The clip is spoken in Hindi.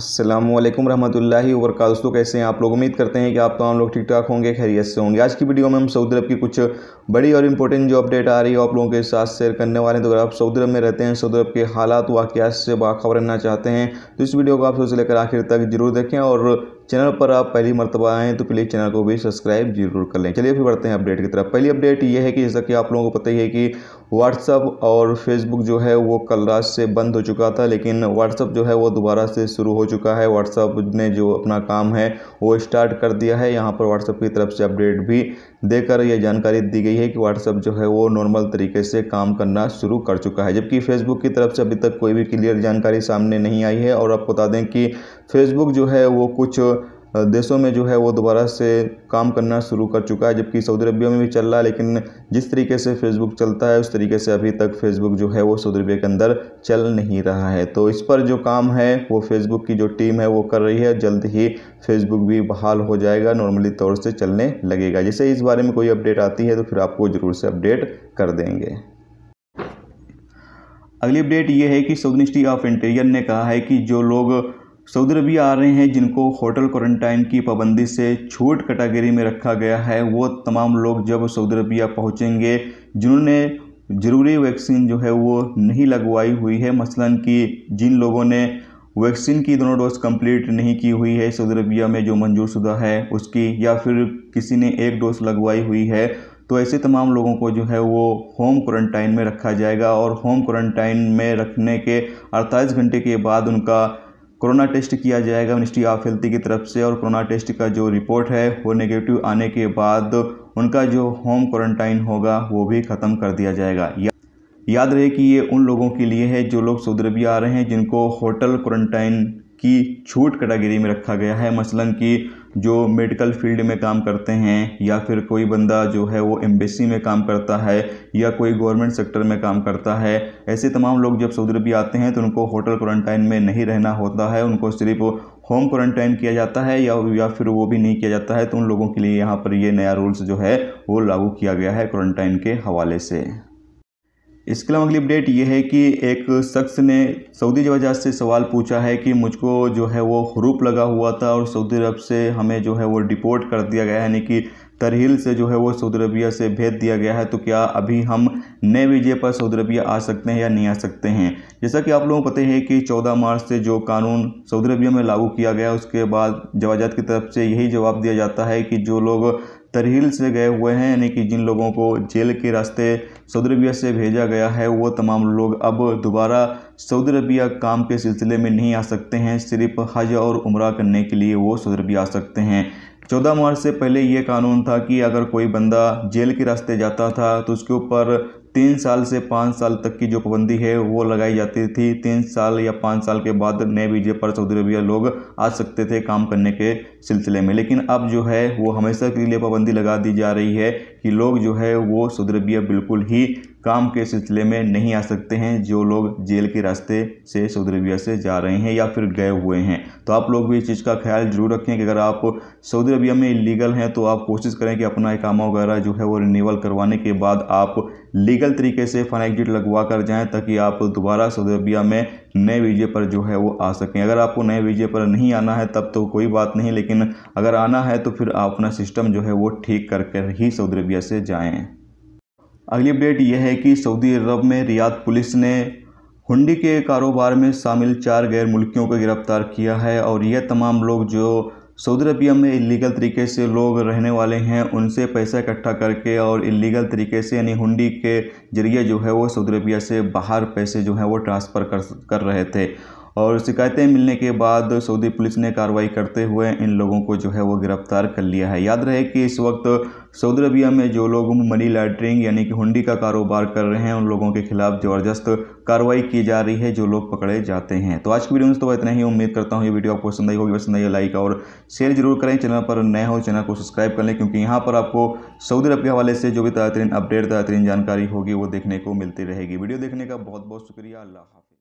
अल्लाम रहमतुल्ला वरक दोस्तों कैसे हैं आप लोग उम्मीद करते हैं कि आप तमाम लोग ठीक ठाक होंगे खैरियत से होंगे आज की वीडियो में हम सऊदी अरब की कुछ बड़ी और इंपॉर्टेंट जो अपडेट आ रही है आप लोगों के साथ शेयर करने वाले हैं तो अगर आप सऊदी अरब में रहते हैं सऊदी अरब के हालात वाक़ात से बाखबर रहना चाहते हैं तो इस वीडियो को आप सोच लेकर आखिर तक जरूर देखें और चैनल पर आप पहली मरतबा आएँ तो प्लीज़ चैनल को भी सब्सक्राइब जरूर कर लें चलिए फिर बढ़ते हैं अपडेट की तरफ पहली अपडेट ये है कि जैसा कि आप लोगों को पता ही है कि व्हाट्सअप और फेसबुक जो है वो कल रात से बंद हो चुका था लेकिन व्हाट्सअप जो है वो दोबारा से शुरू हो चुका है व्हाट्सअप ने जो अपना काम है वो स्टार्ट कर दिया है यहाँ पर व्हाट्सअप की तरफ से अपडेट भी देकर यह जानकारी दी गई है कि व्हाट्सअप जो है वो नॉर्मल तरीके से काम करना शुरू कर चुका है जबकि फेसबुक की तरफ से अभी तक कोई भी क्लियर जानकारी सामने नहीं आई है और आपको बता दें कि फेसबुक जो है वो कुछ देशों में जो है वो दोबारा से काम करना शुरू कर चुका है जबकि सऊदी अरबिया में भी चल रहा है लेकिन जिस तरीके से फेसबुक चलता है उस तरीके से अभी तक फेसबुक जो है वो सऊदी अरबिया के अंदर चल नहीं रहा है तो इस पर जो काम है वो फेसबुक की जो टीम है वो कर रही है जल्द ही फेसबुक भी बहाल हो जाएगा नॉर्मली तौर से चलने लगेगा जैसे इस बारे में कोई अपडेट आती है तो फिर आपको ज़रूर से अपडेट कर देंगे अगली अपडेट ये है कि सऊदी मिनिस्ट्री ऑफ इंटीरियर ने कहा है कि जो लोग सऊदी अरबिया आ रहे हैं जिनको होटल क्वारंटाइन की पाबंदी से छूट कैटेगरी में रखा गया है वो तमाम लोग जब सऊदी अरबिया पहुँचेंगे जिन्होंने ज़रूरी वैक्सीन जो है वो नहीं लगवाई हुई है मसलन कि जिन लोगों ने वैक्सीन की दोनों डोज कंप्लीट नहीं की हुई है सऊदी अरबिया में जो मंजूर शुदा है उसकी या फिर किसी ने एक डोज लगवाई हुई है तो ऐसे तमाम लोगों को जो है वो होम क्वारंटाइन में रखा जाएगा और होम क्वारंटाइन में रखने के अड़तालीस घंटे के बाद उनका कोरोना टेस्ट किया जाएगा मिनिस्ट्री ऑफ हेल्थ की तरफ से और कोरोना टेस्ट का जो रिपोर्ट है वो नेगेटिव आने के बाद उनका जो होम क्वारंटाइन होगा वो भी ख़त्म कर दिया जाएगा या याद रहे कि ये उन लोगों के लिए है जो लोग सऊदी अरबिया आ रहे हैं जिनको होटल क्वारंटाइन की छूट कैटागिरी में रखा गया है मसलन कि जो मेडिकल फील्ड में काम करते हैं या फिर कोई बंदा जो है वो एम्बेसी में काम करता है या कोई गवर्नमेंट सेक्टर में काम करता है ऐसे तमाम लोग जब सऊदी अरबी आते हैं तो उनको होटल क्वारंटाइन में नहीं रहना होता है उनको सिर्फ होम क्वारंटाइन किया जाता है या या फिर वो भी नहीं किया जाता है तो उन लोगों के लिए यहाँ पर ये नया रूल्स जो है वो लागू किया गया है क्वारंटाइन के हवाले से इसके अलावा अगली अपडेट ये है कि एक शख्स ने सऊदी जवाजात से सवाल पूछा है कि मुझको जो है वो हरूप लगा हुआ था और सऊदी अरब से हमें जो है वो डिपोर्ट कर दिया गया है यानी कि तरहील से जो है वो सऊदी अरबिया से भेज दिया गया है तो क्या अभी हम नए वीजे पर सऊदी अरबिया आ सकते हैं या नहीं आ सकते हैं जैसा कि आप लोगों को पता है कि 14 मार्च से जो कानून सऊदी अरबिया में लागू किया गया उसके बाद जवाजात की तरफ से यही जवाब दिया जाता है कि जो लोग तरहील से गए हुए हैं यानी कि जिन लोगों को जेल के रास्ते सऊदी अरबिया से भेजा गया है वो तमाम लोग अब दोबारा सऊदी अरबिया काम के सिलसिले में नहीं आ सकते हैं सिर्फ हज और उम्र करने के लिए वो सऊदी अरबिया आ सकते हैं चौदह मार्च से पहले ये कानून था कि अगर कोई बंदा जेल के रास्ते जाता था तो उसके ऊपर तीन साल से पाँच साल तक की जो पाबंदी है वो लगाई जाती थी तीन साल या पाँच साल के बाद नए वीज़े पर सऊदी अरबिया लोग आ सकते थे काम करने के सिलसिले में लेकिन अब जो है वो हमेशा के लिए पाबंदी लगा दी जा रही है कि लोग जो है वो सऊदी अरबिया बिल्कुल ही काम के सिलसिले में नहीं आ सकते हैं जो लोग जेल के रास्ते से सऊदी अरबिया से जा रहे हैं या फिर गए हुए हैं तो आप लोग भी इस चीज़ का ख्याल जरूर रखें कि अगर आप सऊदी अरबिया में इलीगल हैं तो आप कोशिश करें कि अपना इकामा वगैरह जो है वो रिनीवल करवाने के बाद आप लीगल तरीके से फन एग्जिट लगवा कर जाएँ ताकि आप दोबारा सऊदी अरबिया में नए वीजे पर जो है वो आ सकें अगर आपको नए वीजे पर नहीं आना है तब तो कोई बात नहीं लेकिन अगर आना है तो फिर अपना सिस्टम जो है वो ठीक कर कर ही सऊदी अरबिया से जाएँ अगली अपडेट यह है कि सऊदी अरब में रियाद पुलिस ने हुंडी के कारोबार में शामिल चार गैर मुल्कियों को गिरफ्तार किया है और यह तमाम लोग जो सऊदी अरबिया में इलीगल तरीके से लोग रहने वाले हैं उनसे पैसा इकट्ठा करके और इलीगल तरीके से यानी हुंडी के जरिए जो है वो सऊदी अरबिया से बाहर पैसे जो हैं वो ट्रांसफ़र कर कर रहे थे और शिकायतें मिलने के बाद सऊदी पुलिस ने कार्रवाई करते हुए इन लोगों को जो है वो गिरफ्तार कर लिया है याद रहे कि इस वक्त सऊदी अरबिया में जो लोग मनी लैंड्रिंग यानी कि हुंडी का कारोबार कर रहे हैं उन लोगों के खिलाफ ज़बरदस्त कार्रवाई की जा रही है जो लोग पकड़े जाते हैं तो आज की वीडियो में तो इतना ही उम्मीद करता हूँ ये वीडियो आपको पसंद आई होगी पसंद आई लाइक और शेयर जरूर करें चैनल पर नए हो चैनल को सब्सक्राइब कर लें क्योंकि यहाँ पर आपको सऊदी अरब के हवाले से जो भी तरीन अपडेट तारीन जानकारी होगी वो देखने को मिलती रहेगी वीडियो देखने का बहुत बहुत शुक्रिया अल्लाह हाफ़